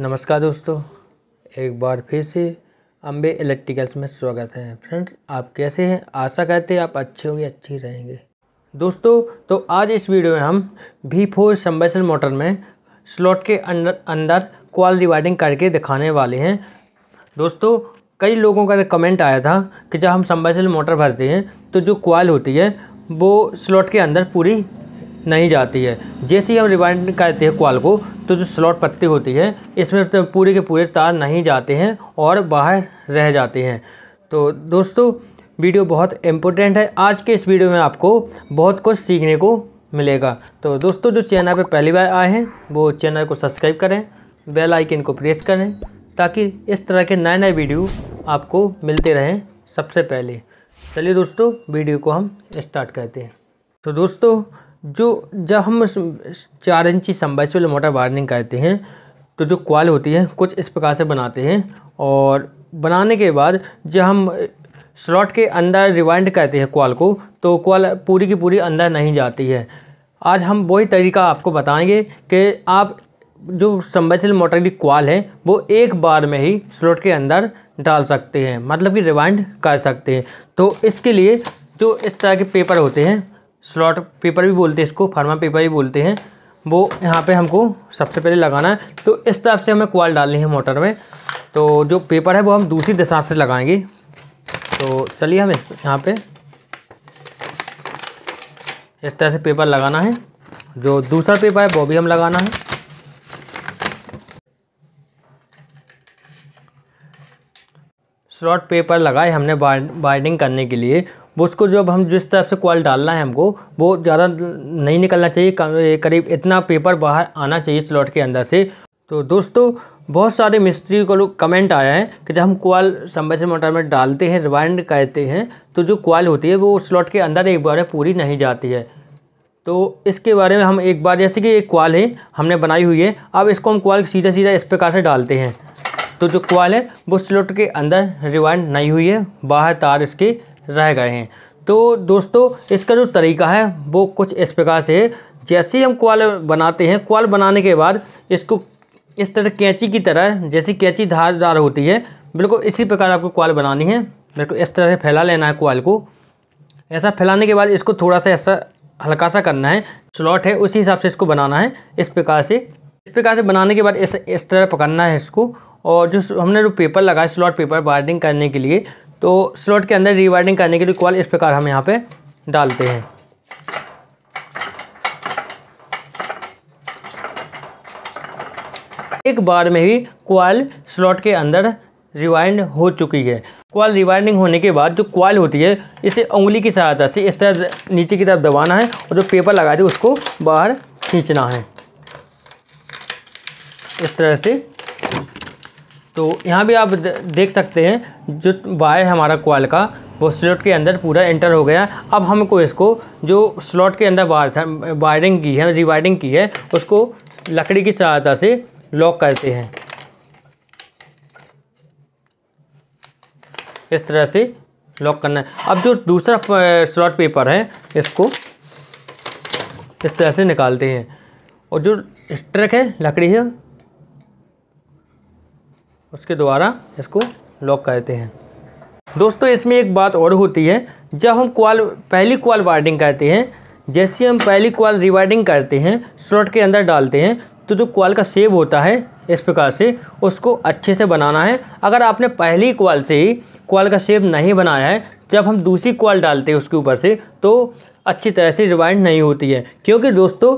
नमस्कार दोस्तों एक बार फिर से अम्बे इलेक्ट्रिकल्स में स्वागत है फ्रेंड्स आप कैसे हैं आशा करते हैं आप अच्छे होंगे अच्छे रहेंगे दोस्तों तो आज इस वीडियो में हम वी फोर सम्बेशन मोटर में स्लॉट के अंदर अंदर क्वाल डिवाइडिंग करके दिखाने वाले हैं दोस्तों कई लोगों का कमेंट आया था कि जब हम सम्बेशन मोटर भरते हैं तो जो क्वाल होती है वो स्लॉट के अंदर पूरी नहीं जाती है जैसे ही हम रिवाइंड करते हैं कॉल को तो जो स्लॉट पत्ती होती है इसमें तो पूरे के पूरे तार नहीं जाते हैं और बाहर रह जाते हैं तो दोस्तों वीडियो बहुत इम्पोर्टेंट है आज के इस वीडियो में आपको बहुत कुछ सीखने को मिलेगा तो दोस्तों जो चैनल पर पहली बार आए हैं वो चैनल को सब्सक्राइब करें बेल आइकन को प्रेस करें ताकि इस तरह के नए नए वीडियो आपको मिलते रहें सबसे पहले चलिए दोस्तों वीडियो को हम स्टार्ट करते हैं तो दोस्तों जो जब हम चार इंची वाले मोटर वायरिंग करते हैं तो जो क्वाल होती है कुछ इस प्रकार से बनाते हैं और बनाने के बाद जब हम स्लॉट के अंदर रिवाइंड करते हैं क्वाल को तो क्वाल पूरी की पूरी अंदर नहीं जाती है आज हम वही तरीका आपको बताएंगे कि आप जो सबमर्सिबल मोटर की क्वाल है वो एक बार में ही स्लॉट के अंदर डाल सकते हैं मतलब कि रिवाइंड कर सकते हैं तो इसके लिए जो इस तरह के पेपर होते हैं स्लॉट पेपर भी बोलते हैं इसको फार्मा पेपर भी बोलते हैं वो यहाँ पे हमको सबसे पहले लगाना है तो इस तरफ से हमें क्वाल डालनी है मोटर में तो जो पेपर है वो हम दूसरी दिशा से लगाएंगे तो चलिए हमें यहाँ पे इस तरह से पेपर लगाना है जो दूसरा पेपर है वो भी हम लगाना है स्लॉट पेपर लगाए हमने बाइंडिंग करने के लिए वो उसको जब हम जिस तरफ से कॉल डालना है हमको वो ज़्यादा नहीं निकलना चाहिए करीब इतना पेपर बाहर आना चाहिए स्लॉट के अंदर से तो दोस्तों बहुत सारे मिस्त्री को लोग कमेंट आया है कि जब हम क्वाल से मोटर में डालते हैं रिवाइंड करते हैं तो जो क्वाल होती है वो स्लॉट के अंदर एक बार पूरी नहीं जाती है तो इसके बारे में हम एक बार जैसे कि एक क्वाल है हमने बनाई हुई है अब इसको हम क्वाल सीधा सीधा इस प्रकार से डालते हैं तो जो क्वाल है वो स्लॉट के अंदर रिवाइंड नहीं हुई है बाहर तार इसके रह गए हैं तो दोस्तों इसका जो तरीका है वो कुछ इस प्रकार से है जैसे ही हम क्वाल बनाते हैं क्वाल बनाने के बाद इसको इस तरह कैंची की तरह जैसी कैंची धारदार होती है बिल्कुल इसी प्रकार आपको क्वाल बनानी है बिल्कुल इस तरह से फैला लेना है क्वाल को ऐसा फैलाने के बाद इसको थोड़ा सा ऐसा हल्का सा करना है स्लॉट है उसी हिसाब से इसको बनाना है इस प्रकार से इस प्रकार से बनाने के बाद इस इस तरह पकड़ना है इसको और जो हमने जो पेपर लगाया स्लॉट पेपर बार्डिंग करने के लिए तो स्लॉट के अंदर रिवाइडिंग करने के लिए कॉल इस प्रकार हम यहाँ पे डालते हैं एक बार में ही कॉल स्लॉट के अंदर रिवाइंड हो चुकी है कॉल रिवाइंडिंग होने के बाद जो कॉल होती है इसे उंगली की सहायता से इस तरह नीचे की तरफ दबाना है और जो पेपर लगा थे उसको बाहर खींचना है इस तरह से तो यहाँ भी आप देख सकते हैं जो वायर है हमारा क्वाल का वो स्लॉट के अंदर पूरा एंटर हो गया अब हमको इसको जो स्लॉट के अंदर वायर था वायरिंग की है रिवायरिंग की है उसको लकड़ी की सहायता से लॉक करते हैं इस तरह से लॉक करना है अब जो दूसरा स्लॉट पेपर है इसको इस तरह से निकालते हैं और जो ट्रक है लकड़ी है उसके द्वारा इसको लॉक करते हैं दोस्तों इसमें एक बात और होती है जब हम क्वाल पहली क्वाल वार्डिंग करते हैं जैसे हम पहली क्वाल रिवार्डिंग करते हैं स्लॉट के अंदर डालते हैं तो जो क्वाल का सेव होता है इस प्रकार से उसको अच्छे से बनाना है अगर आपने पहली क्वाल से ही क्वाल का सेव नहीं बनाया है जब हम दूसरी क्वाल डालते हैं उसके ऊपर से तो अच्छी तरह से रिवाइंड नहीं होती है क्योंकि दोस्तों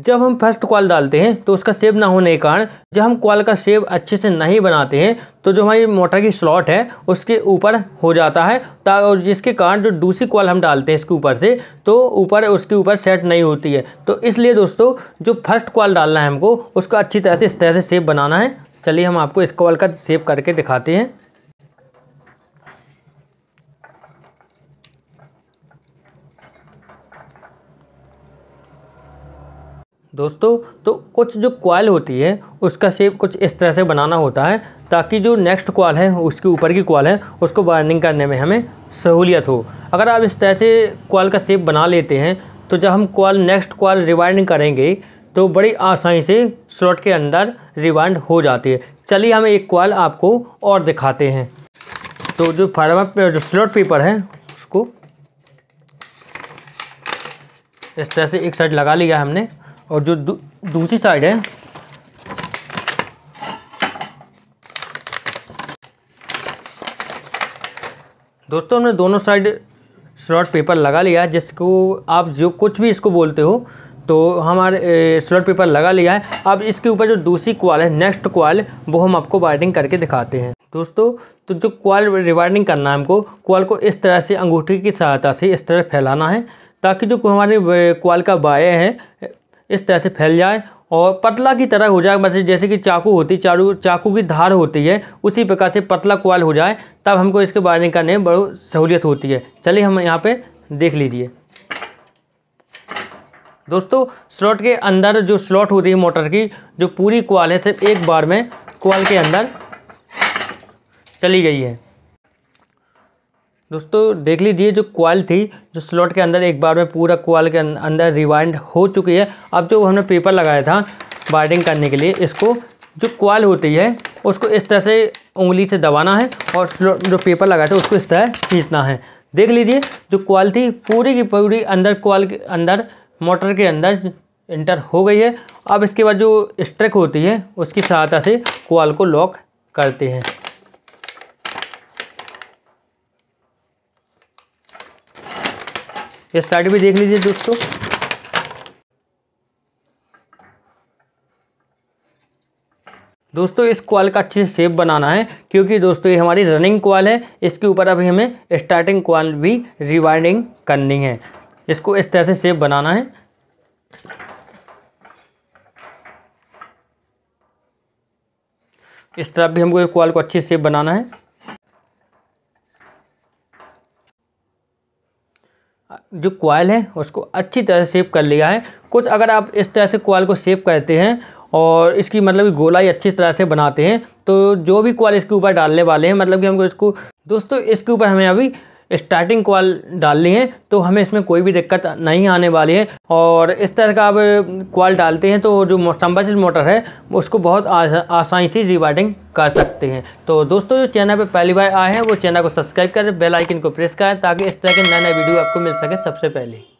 जब हम फर्स्ट कॉल डालते हैं तो उसका सेव ना होने के कारण जब हम कॉल का सेव अच्छे से नहीं बनाते हैं तो जो हमारी मोटर की स्लॉट है उसके ऊपर हो जाता है और जिसके कारण जो दूसरी कॉल हम डालते हैं इसके ऊपर से तो ऊपर उसके ऊपर सेट नहीं होती है तो इसलिए दोस्तों जो फर्स्ट कॉल डालना है हमको उसको अच्छी तरह से इस तरह से सेव बनाना है चलिए हम आपको इस कॉल का सेव करके दिखाते हैं दोस्तों तो कुछ जो क्वाइल होती है उसका शेप कुछ इस तरह से बनाना होता है ताकि जो नेक्स्ट क्वाल है उसके ऊपर की क्वाल है उसको बाइंडिंग करने में हमें सहूलियत हो अगर आप इस तरह से क्वाल का शेप बना लेते हैं तो जब हम क्वाल नेक्स्ट क्वाल रिवाइंड करेंगे तो बड़ी आसानी से स्लॉट के अंदर रिवाइंड हो जाती है चलिए हम एक क्वाल आपको और दिखाते हैं तो जो फार्मा जो स्लॉट पेपर है उसको इस तरह से एक साइड लगा लिया हमने और जो दू, दूसरी साइड है दोस्तों हमने दोनों साइड स्लॉट पेपर लगा लिया है जिसको आप जो कुछ भी इसको बोलते हो तो हमारे स्लॉट पेपर लगा लिया है अब इसके ऊपर जो दूसरी क्वाल है नेक्स्ट क्वाल वो हम आपको वाइडिंग करके दिखाते हैं दोस्तों तो जो क्वाल रिवाइडिंग करना है हमको क्वाल को इस तरह से अंगूठी की सहायता से इस तरह फैलाना है ताकि जो हमारे क्वाल का बाय है इस तरह से फैल जाए और पतला की तरह हो जाए मतलब जैसे कि चाकू होती चारू चाकू की धार होती है उसी प्रकार से पतला क्वाल हो जाए तब हमको इसके बारे करने में बड़ी सहूलियत होती है चलिए हम यहाँ पे देख लीजिए दोस्तों स्लॉट के अंदर जो स्लॉट होती है मोटर की जो पूरी क्वाल है सिर्फ एक बार में क्वाल के अंदर चली गई है दोस्तों देख लीजिए जो क्वाल थी जो स्लॉट के अंदर एक बार में पूरा क्वाल के अं-, अंदर रिवाइंड हो चुकी है अब जो हमने पेपर लगाया था बार्डिंग करने के लिए इसको जो क्वाल होती है उसको इस तरह से उंगली से दबाना है और जो पेपर लगाया था उसको इस तरह खींचना है देख लीजिए जो क्वाल थी पूरी की पूरी अंदर क्वाल के अंदर मोटर के अंदर इंटर हो गई है अब इसके बाद जो स्ट्रक होती है उसकी सहायता से कॉल को लॉक करते हैं ये साइड भी देख लीजिए दोस्तों दोस्तों इस क्वाल का अच्छे से सेप बनाना है क्योंकि दोस्तों ये हमारी रनिंग क्वाल है इसके ऊपर अभी हमें स्टार्टिंग क्वाल भी रिवाइंडिंग करनी है इसको इस तरह से सेप बनाना है इस तरह भी हमको क्वाल को अच्छे से सेप बनाना है जो कॉयल है उसको अच्छी तरह सेव कर लिया है कुछ अगर आप इस तरह से कॉयल को सेव करते हैं और इसकी मतलब गोलाई अच्छी तरह से बनाते हैं तो जो भी कॉयल इसके ऊपर डालने वाले हैं मतलब कि हमको इसको दोस्तों इसके ऊपर हमें अभी स्टार्टिंग कॉल डालनी है तो हमें इसमें कोई भी दिक्कत नहीं आने वाली है और इस तरह का आप कॉल डालते हैं तो जो संबंधित मोटर है उसको बहुत आसानी से रिवाइडिंग कर सकते हैं तो दोस्तों जो चैनल पर पहली बार आए हैं वो चैनल को सब्सक्राइब करें बेलाइकिन को प्रेस करें ताकि इस तरह के नए नए वीडियो आपको मिल सके सबसे पहले